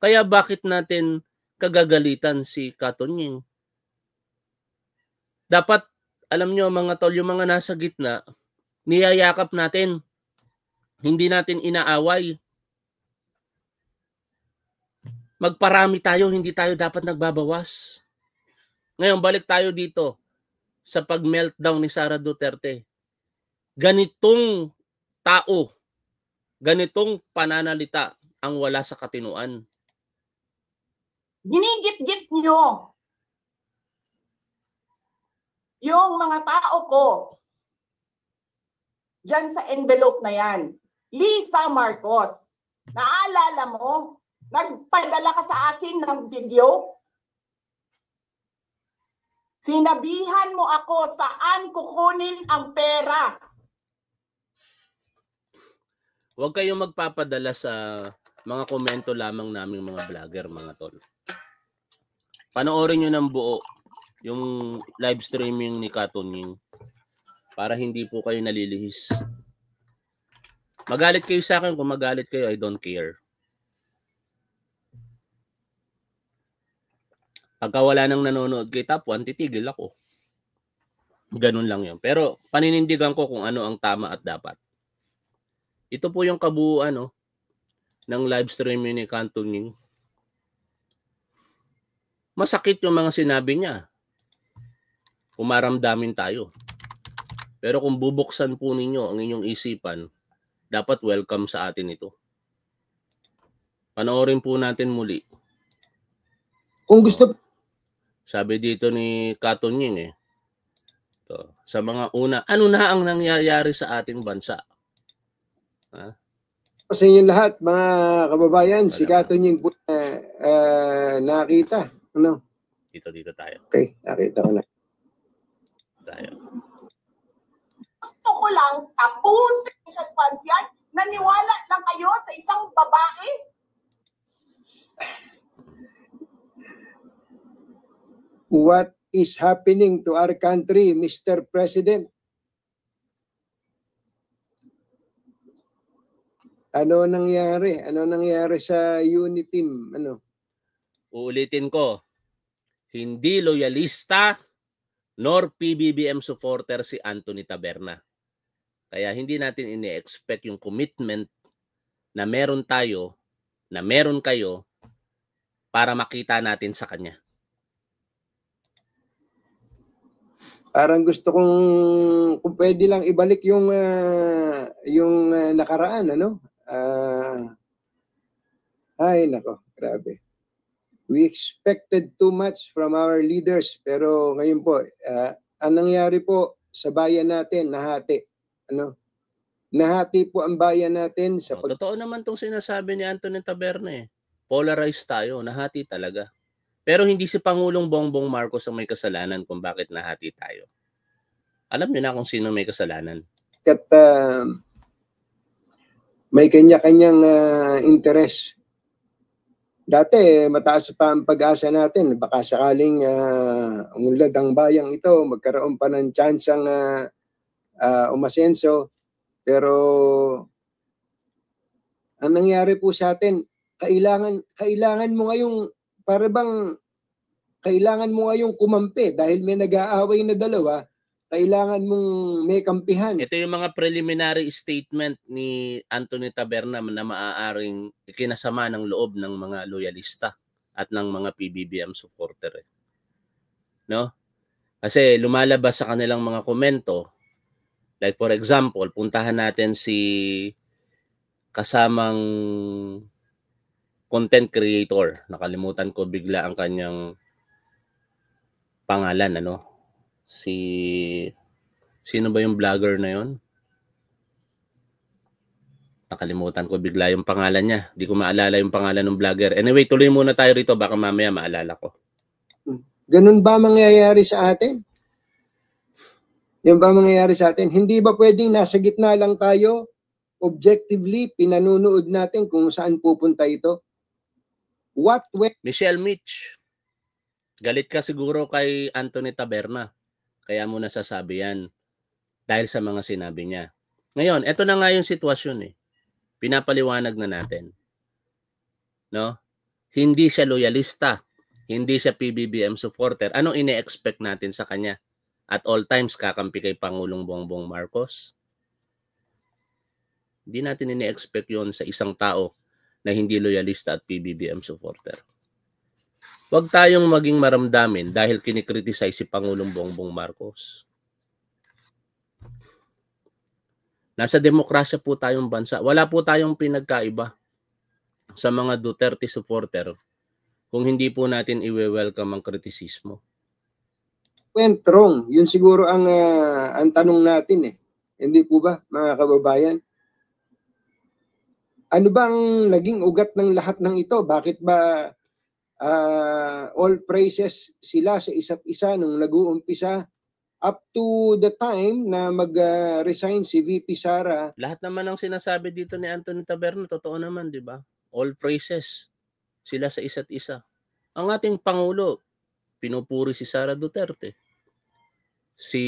Kaya bakit natin kagagalitan si Katonying? Dapat, alam nyo mga tol, yung mga nasa gitna, niyayakap natin. Hindi natin inaaway. Magparami tayo, hindi tayo dapat nagbabawas. Ngayon, balik tayo dito sa pag-meltdown ni Sara Duterte ganitong tao, ganitong pananalita ang wala sa katinuan. Ginigit-git nyo yung mga tao ko dyan sa envelope na yan. Lisa Marcos, naalala mo, nagpadala ka sa akin ng video? Sinabihan mo ako saan kukunin ang pera Huwag kayong magpapadala sa mga komento lamang naming mga vlogger, mga tol. Panoorin nyo ng buo yung live streaming ni Katuning para hindi po kayo nalilihis. Magalit kayo sa akin, kung magalit kayo, I don't care. Pagka wala nang nanonood kay Top 1, titigil ako. Ganun lang yun. Pero paninindigan ko kung ano ang tama at dapat. Ito po yung kabuuan no, ng live stream ni Kantong Ning. Masakit yung mga sinabi niya. Kumaramdamin tayo. Pero kung bubuksan po ninyo ang inyong isipan, dapat welcome sa atin ito. Panoorin po natin muli. Kung gusto... Sabi dito ni Katon Ying eh. To, sa mga una, ano na ang nangyayari sa ating bansa? Ha? Sa inyo lahat, mga kababayan, Wala. sikatan niyo yung na, uh, nakita. Ano? Dito, dito tayo. Okay, nakita ko na. Tayo. Gusto ko lang tapusin siya once yan. Naniwala lang kayo sa isang babae. What is happening to our country, Mr. President? Ano nangyari? Ano nangyari sa Uniteam? Ano? Uulitin ko. Hindi loyalista nor PBBM supporter si Anthony Taberna. Kaya hindi natin ini-expect yung commitment na meron tayo, na meron kayo para makita natin sa kanya. Parang gusto kong kung pwede lang ibalik yung uh, yung uh, nakaraan ano? Uh, ay, nako, grabe. We expected too much from our leaders pero ngayon po, uh, ang nangyari po sa bayan natin, nahati. Ano? Nahati po ang bayan natin sa oh, pag- Totoo naman tong sinasabi ni Anthony Taberna eh. Polarized tayo, nahati talaga. Pero hindi si Pangulong Bongbong Marcos ang may kasalanan kung bakit nahati tayo. Alam niyo na kung sino may kasalanan. Kat uh, may kanya-kanyang uh, ah, interest. Dati, mataas pa ang pag-asa natin. Baka sakaling uh, umulad ang bayang ito, magkaroon pa ng chance ang uh, ah, uh, umasenso. Pero ang nangyari po sa atin, kailangan kailangan mo ngayong para bang kailangan mo ngayong kumampi dahil may nag-aaway na dalawa, kailangan mong may kampihan. Ito yung mga preliminary statement ni Anthony Taberna na maaaring ikinasama ng loob ng mga loyalista at ng mga PBBM supporter. Eh. No? Kasi lumalabas sa kanilang mga komento, like for example, puntahan natin si kasamang content creator. Nakalimutan ko bigla ang kanyang pangalan, ano? si sino ba yung vlogger na yon? Nakalimutan ko bigla yung pangalan niya. Hindi ko maalala yung pangalan ng vlogger. Anyway, tuloy muna tayo rito baka mamaya maalala ko. Ganun ba mangyayari sa atin? Yan ba mangyayari sa atin? Hindi ba pwedeng nasa gitna lang tayo? Objectively, pinanunood natin kung saan pupunta ito? What way? Michelle Mitch, galit ka siguro kay Anthony Taberna. Kaya mo nasasabi yan dahil sa mga sinabi niya. Ngayon, eto na nga yung sitwasyon eh. Pinapaliwanag na natin. No? Hindi siya loyalista. Hindi siya PBBM supporter. Anong ine-expect natin sa kanya? At all times, kakampi kay Pangulong Bongbong Marcos. Hindi natin ine-expect yon sa isang tao na hindi loyalista at PBBM supporter. Huwag tayong maging maramdamin dahil kinikritisize si Pangulong Bongbong Marcos. Nasa demokrasya po tayong bansa. Wala po tayong pinagkaiba sa mga Duterte supporter kung hindi po natin iwe-welcome ang kritisismo. Went wrong. Yun siguro ang, uh, ang tanong natin eh. Hindi po ba mga kababayan? Ano bang naging ugat ng lahat ng ito? Bakit ba uh, all praises sila sa isa't isa nung nag-uumpisa up to the time na mag-resign si VP Sara. Lahat naman ng sinasabi dito ni Anthony Taberna, totoo naman, di ba? All praises sila sa isa't isa. Ang ating Pangulo, pinupuri si Sara Duterte. Si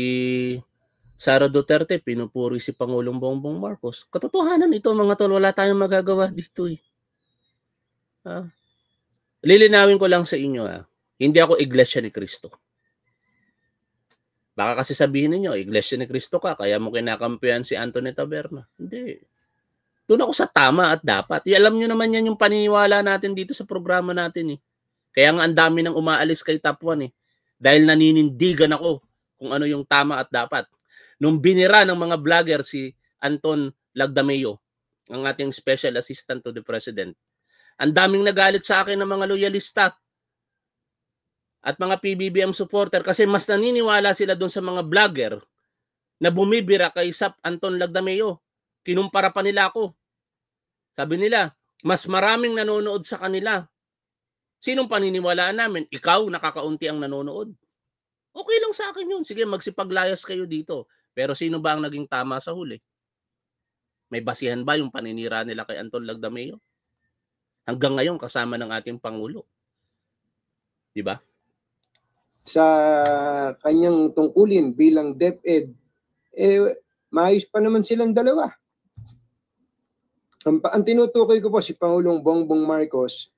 Sara Duterte, pinupuri si Pangulong Bongbong Marcos. Katotohanan ito mga tol, wala tayong magagawa dito eh. Ah, Lilinawin ko lang sa inyo ah. Hindi ako iglesia ni Kristo. Baka kasi sabihin niyo, iglesia ni Kristo ka, kaya mo kinakampihan si Anthony Taberna. Hindi. Doon ako sa tama at dapat. I, eh, alam niyo naman yan yung paniniwala natin dito sa programa natin eh. Kaya nga ang dami nang umaalis kay Top 1 eh. Dahil naninindigan ako kung ano yung tama at dapat. Nung binira ng mga vlogger si Anton Lagdameo, ang ating special assistant to the president, ang daming nagalit sa akin ng mga loyalista at mga PBBM supporter kasi mas naniniwala sila doon sa mga vlogger na bumibira kay Sap Anton Lagdameo. Kinumpara pa nila ako. Sabi nila, mas maraming nanonood sa kanila. Sinong paniniwalaan namin? Ikaw, nakakaunti ang nanonood. Okay lang sa akin yun. Sige, magsipaglayas kayo dito. Pero sino ba ang naging tama sa huli? May basihan ba yung paninira nila kay Anton Lagdameo? hanggang ngayon kasama ng ating Pangulo. Di ba? Sa kanyang tungkulin bilang DepEd, eh, maayos pa naman silang dalawa. Ang, ang tinutukoy ko po si Pangulong Bongbong Marcos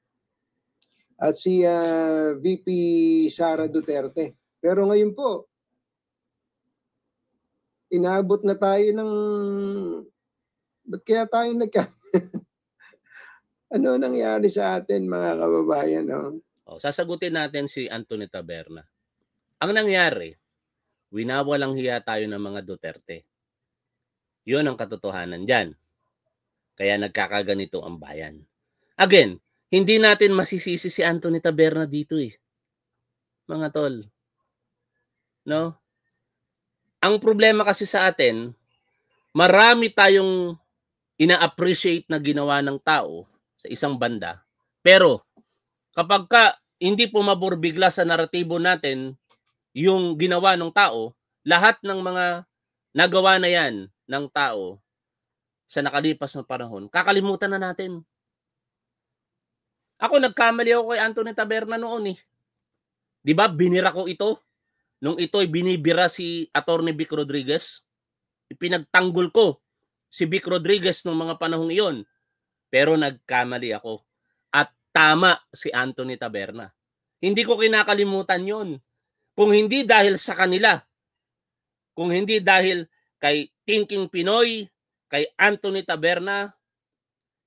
at si uh, ah, VP Sara Duterte. Pero ngayon po, inabot na tayo ng... Ba't kaya tayo nagka... Ano nangyari sa atin mga kababayan? No? Oh, sasagutin natin si Anthony Taberna. Ang nangyari, winawalang hiya tayo ng mga Duterte. Yun ang katotohanan dyan. Kaya nagkakaganito ang bayan. Again, hindi natin masisisi si Anthony Taberna dito eh. Mga tol. No? Ang problema kasi sa atin, marami tayong ina-appreciate na ginawa ng tao sa isang banda. Pero kapag ka hindi po bigla sa naratibo natin yung ginawa ng tao, lahat ng mga nagawa na yan ng tao sa nakalipas na panahon, kakalimutan na natin. Ako nagkamali ako kay Anthony Taberna noon eh. 'Di ba? Binira ko ito nung ito'y binibira si Attorney Vic Rodriguez. Ipinagtanggol ko si Vic Rodriguez nung mga panahong iyon pero nagkamali ako. At tama si Anthony Taberna. Hindi ko kinakalimutan yon. Kung hindi dahil sa kanila, kung hindi dahil kay Thinking Pinoy, kay Anthony Taberna,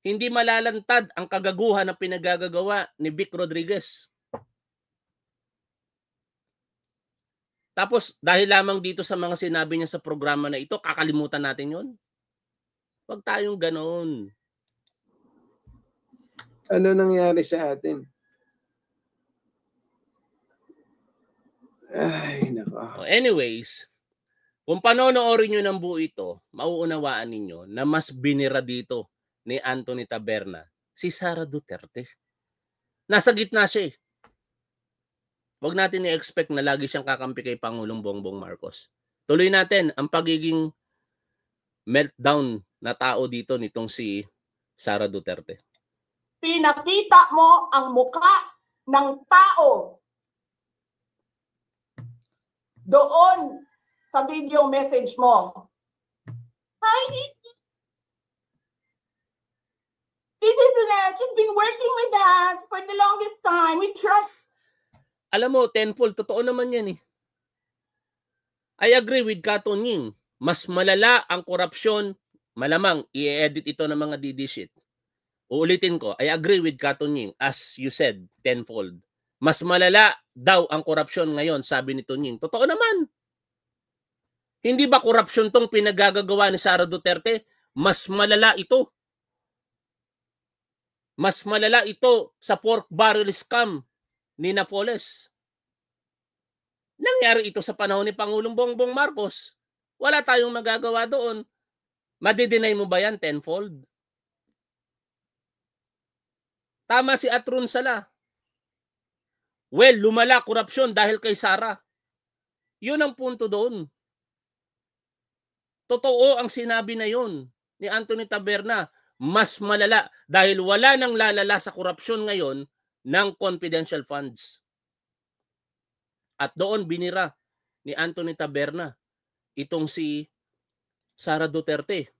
hindi malalantad ang kagaguhan na pinagagagawa ni Vic Rodriguez. Tapos dahil lamang dito sa mga sinabi niya sa programa na ito, kakalimutan natin yon. Huwag tayong ganoon. Ano nangyari sa atin? Ay, nako. Oh, anyways, kung panonoorin nyo ng buo ito, mauunawaan ninyo na mas binira dito ni Anthony Taberna si Sara Duterte. Nasa gitna siya eh. Huwag natin i-expect na lagi siyang kakampi kay Pangulong Bongbong Marcos. Tuloy natin ang pagiging meltdown na tao dito nitong si Sara Duterte pinakita mo ang muka ng tao doon sa video message mo. Hi, Nikki. This is Lynette. She's been working with us for the longest time. We trust. Alam mo, tenfold, totoo naman yan eh. I agree with Katon Ying. Mas malala ang korupsyon, malamang i-edit ito ng mga DD shit. Uulitin ko, I agree with Katon Ying as you said, tenfold. Mas malala daw ang korupsyon ngayon, sabi ni Tunying. Totoo naman. Hindi ba korupsyon tong pinagagagawa ni Sara Duterte? Mas malala ito. Mas malala ito sa pork barrel scam ni Napoles. Nangyari ito sa panahon ni Pangulong Bongbong Marcos. Wala tayong magagawa doon. Madidenay mo ba yan tenfold? Tama si Atron Sala. Well, lumala korupsyon dahil kay Sara. Yun ang punto doon. Totoo ang sinabi na yun ni Anthony Taberna. Mas malala dahil wala nang lalala sa korupsyon ngayon ng confidential funds. At doon binira ni Anthony Taberna itong si Sara Duterte.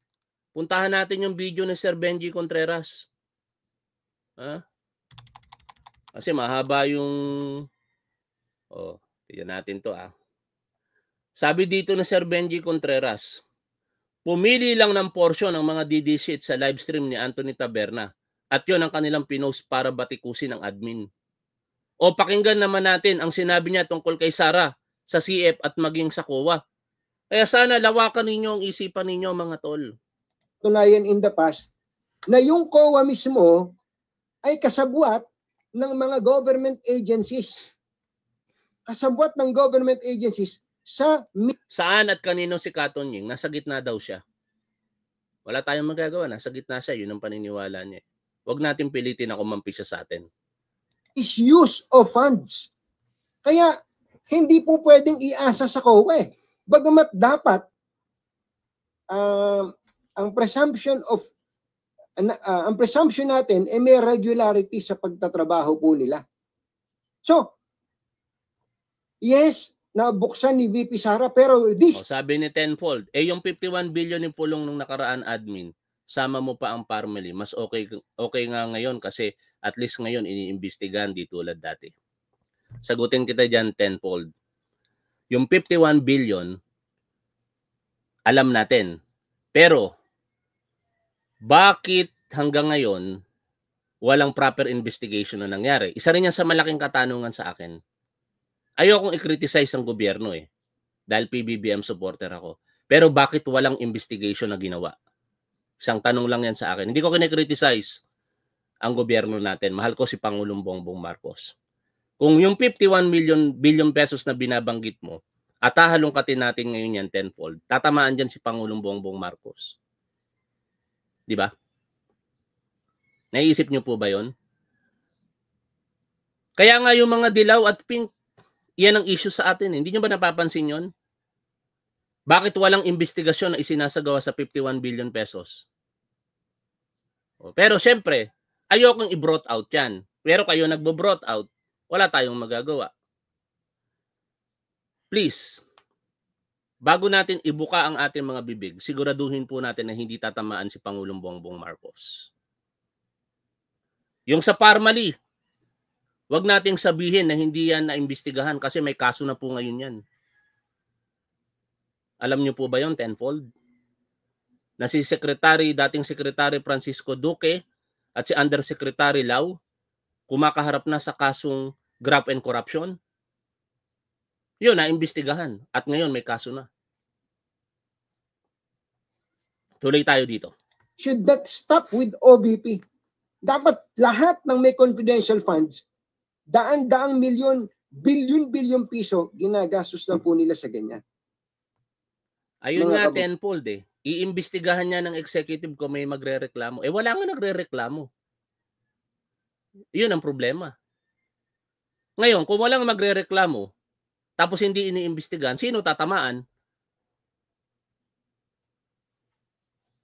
Puntahan natin yung video ni Sir Benji Contreras. Ha? Kasi mahaba yung... Oh, tignan natin to ah. Sabi dito na Sir Benji Contreras, pumili lang ng portion ng mga DD sheet sa live stream ni Anthony Taberna at yon ang kanilang pinost para batikusin ng admin. O pakinggan naman natin ang sinabi niya tungkol kay Sara sa CF at maging sa COA. Kaya sana lawakan ninyo ang isipan ninyo mga tol. Tunayan in the past na yung COA mismo ay kasabwat ng mga government agencies. Kasabwat ng government agencies sa... Saan at kanino si Katon Ying? Nasa gitna daw siya. Wala tayong magagawa. Nasa gitna siya. Yun ang paniniwala niya. Huwag natin pilitin na kumampi siya sa atin. Is use of funds. Kaya hindi po pwedeng iasa sa COA. Bagamat dapat uh, ang presumption of ang, uh, ah, ang presumption natin ay eh, may regularity sa pagtatrabaho po nila. So, yes, nabuksan ni VP Sara pero this... O, oh, sabi ni Tenfold, eh yung 51 billion ni Pulong nung nakaraan admin, sama mo pa ang family. Mas okay okay nga ngayon kasi at least ngayon iniimbestigahan di tulad dati. Sagutin kita diyan tenfold. Yung 51 billion alam natin. Pero bakit hanggang ngayon walang proper investigation na nangyari? Isa rin yan sa malaking katanungan sa akin. Ayokong i-criticize ang gobyerno eh. Dahil PBBM supporter ako. Pero bakit walang investigation na ginawa? Isang tanong lang yan sa akin. Hindi ko kinikriticize ang gobyerno natin. Mahal ko si Pangulong Bongbong Marcos. Kung yung 51 million billion pesos na binabanggit mo, at hahalongkatin natin ngayon yan tenfold, tatamaan dyan si Pangulong Bongbong Marcos. Di ba? Naisip nyo po ba yon? Kaya nga yung mga dilaw at pink, yan ang issue sa atin. Eh. Hindi nyo ba napapansin yon? Bakit walang investigasyon na isinasagawa sa 51 billion pesos? Oh, pero syempre, ayokong i-brought out yan. Pero kayo nagbo-brought out, wala tayong magagawa. Please, bago natin ibuka ang ating mga bibig, siguraduhin po natin na hindi tatamaan si Pangulong Bongbong Marcos. Yung sa Parmali, wag nating sabihin na hindi yan naimbestigahan kasi may kaso na po ngayon yan. Alam niyo po ba yon tenfold? Na si Secretary, dating Secretary Francisco Duque at si Undersecretary Lau kumakaharap na sa kasong graft and corruption yun, naimbestigahan. At ngayon, may kaso na. Tuloy tayo dito. Should that stop with OBP? Dapat lahat ng may confidential funds, daan-daang milyon, bilyon-bilyon piso, ginagastos lang po nila sa ganyan. Ayun Mga nga, tenfold eh. Iimbestigahan niya ng executive kung may magre-reklamo. Eh wala nga nagre-reklamo. Yun ang problema. Ngayon, kung walang magre-reklamo, tapos hindi iniimbestigahan, sino tatamaan?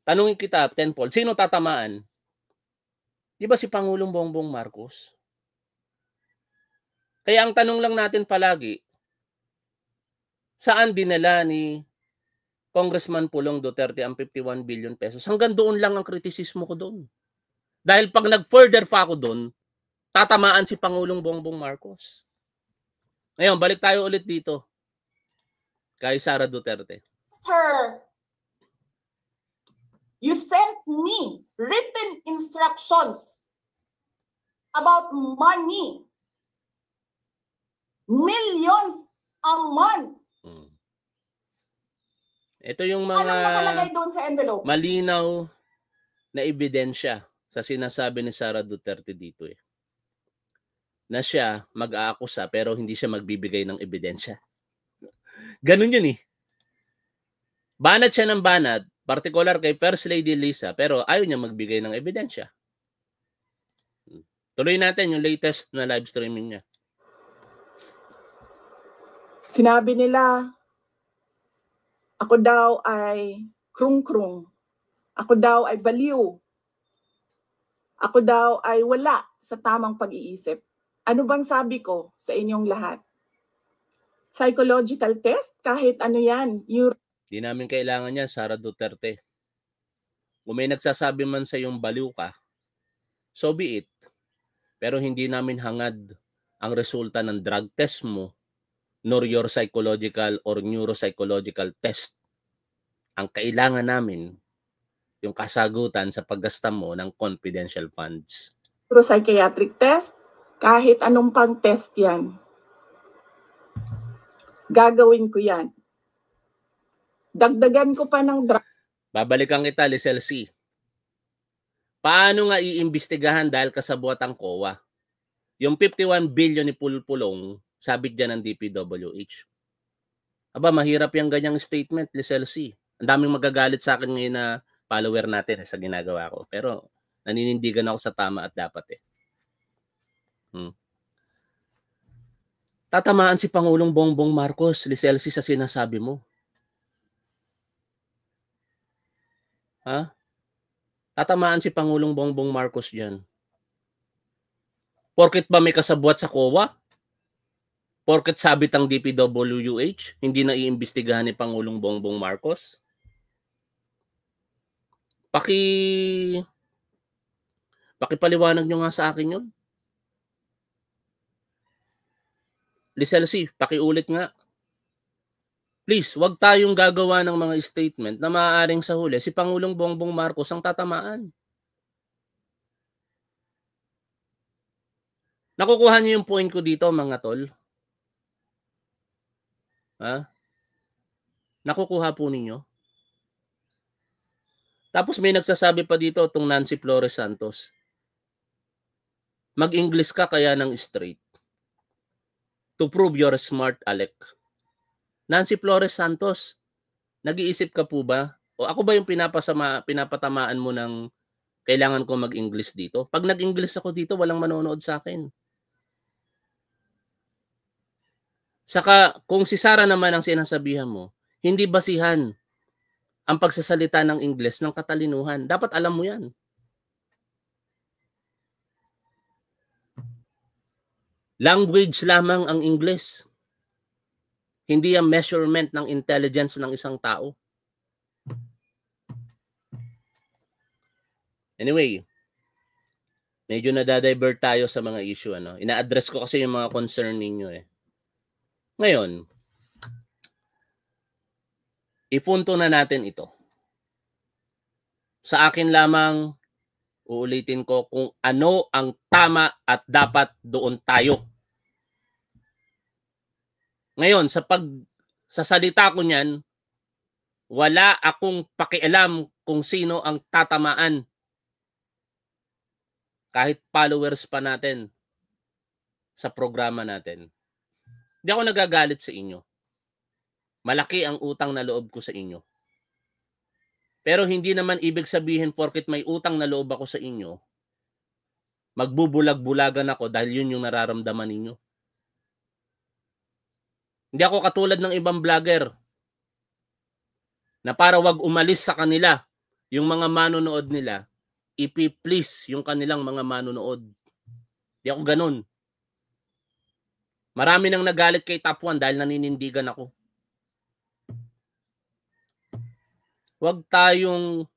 Tanungin kita, tenfold, sino tatamaan? Di ba si Pangulong Bongbong Marcos? Kaya ang tanong lang natin palagi, saan dinala ni Congressman Pulong Duterte ang 51 billion pesos? Hanggang doon lang ang kritisismo ko doon. Dahil pag nag-further pa ako doon, tatamaan si Pangulong Bongbong Marcos. Ngayon, balik tayo ulit dito. Kay Sara Duterte. Sir, you sent me written instructions about money. Millions a month. Hmm. Ito yung mga doon sa envelope? malinaw na ebidensya sa sinasabi ni Sara Duterte dito eh na siya mag-aakusa pero hindi siya magbibigay ng ebidensya. Ganun yun eh. Banat siya ng banat, particular kay First Lady Lisa, pero ayaw niya magbigay ng ebidensya. Tuloy natin yung latest na live streaming niya. Sinabi nila, ako daw ay krung-krung. Ako daw ay baliw. Ako daw ay wala sa tamang pag-iisip. Ano bang sabi ko sa inyong lahat? Psychological test? Kahit ano yan. Euro- Di namin kailangan yan, Sara Duterte. Kung may nagsasabi man sa iyong baliw ka, so be it. Pero hindi namin hangad ang resulta ng drug test mo nor your psychological or neuropsychological test. Ang kailangan namin, yung kasagutan sa paggasta mo ng confidential funds. Neuropsychiatric test, kahit anong pang test yan. Gagawin ko yan. Dagdagan ko pa ng drug. Babalikan kita, Lisel C. Paano nga iimbestigahan dahil kasabwat ang COA? Yung 51 billion ni Pulpulong, sabit dyan ng DPWH. Aba, mahirap yung ganyang statement, Lisel C. Ang daming magagalit sa akin ngayon na follower natin eh, sa ginagawa ko. Pero naninindigan ako sa tama at dapat eh. Hmm. Tatamaan si Pangulong Bongbong Marcos, Liselsi, sa sinasabi mo. Ha? Tatamaan si Pangulong Bongbong Marcos diyan. Porket ba may kasabwat sa COA? Porket sabit ang DPWH, hindi na iimbestigahan ni Pangulong Bongbong Marcos? Paki Pakipaliwanag nyo nga sa akin yun. Lisel C, pakiulit nga. Please, wag tayong gagawa ng mga statement na maaaring sa huli si Pangulong Bongbong Marcos ang tatamaan. Nakukuha niyo yung point ko dito, mga tol. Ha? Nakukuha po ninyo. Tapos may nagsasabi pa dito tong Nancy Flores Santos. Mag-English ka kaya ng straight to prove you're smart, Alec. Nancy Flores Santos, nag-iisip ka po ba? O ako ba yung pinapasama, pinapatamaan mo ng kailangan ko mag-English dito? Pag nag-English ako dito, walang manonood sa akin. Saka kung si Sara naman ang sinasabihan mo, hindi basihan ang pagsasalita ng Ingles ng katalinuhan. Dapat alam mo yan. Language lamang ang English. Hindi ang measurement ng intelligence ng isang tao. Anyway, medyo nadadivert tayo sa mga issue. Ano? Ina-address ko kasi yung mga concern ninyo. Eh. Ngayon, ipunto na natin ito. Sa akin lamang, Uulitin ko kung ano ang tama at dapat doon tayo. Ngayon, sa pag sa salita ko niyan, wala akong pakialam kung sino ang tatamaan. Kahit followers pa natin sa programa natin. Hindi ako nagagalit sa inyo. Malaki ang utang na loob ko sa inyo. Pero hindi naman ibig sabihin porket may utang na loob ako sa inyo, magbubulag-bulagan ako dahil yun yung nararamdaman ninyo. Hindi ako katulad ng ibang vlogger na para wag umalis sa kanila yung mga manonood nila, ipi-please yung kanilang mga manonood. Hindi ako ganun. Marami nang nagalit kay Top 1 dahil naninindigan ako. Huwag tayong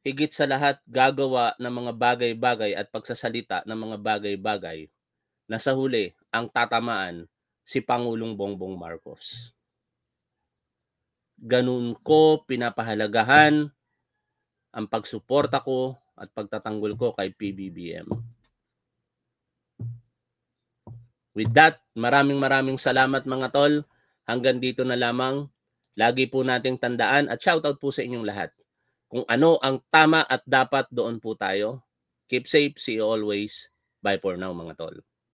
higit sa lahat gagawa ng mga bagay-bagay at pagsasalita ng mga bagay-bagay na sa huli ang tatamaan si Pangulong Bongbong Marcos. Ganun ko pinapahalagahan ang pagsuporta ko at pagtatanggol ko kay PBBM. With that, maraming maraming salamat mga tol. Hanggang dito na lamang. Lagi po nating tandaan at shoutout po sa inyong lahat. Kung ano ang tama at dapat doon po tayo. Keep safe, see you always. Bye for now mga tol.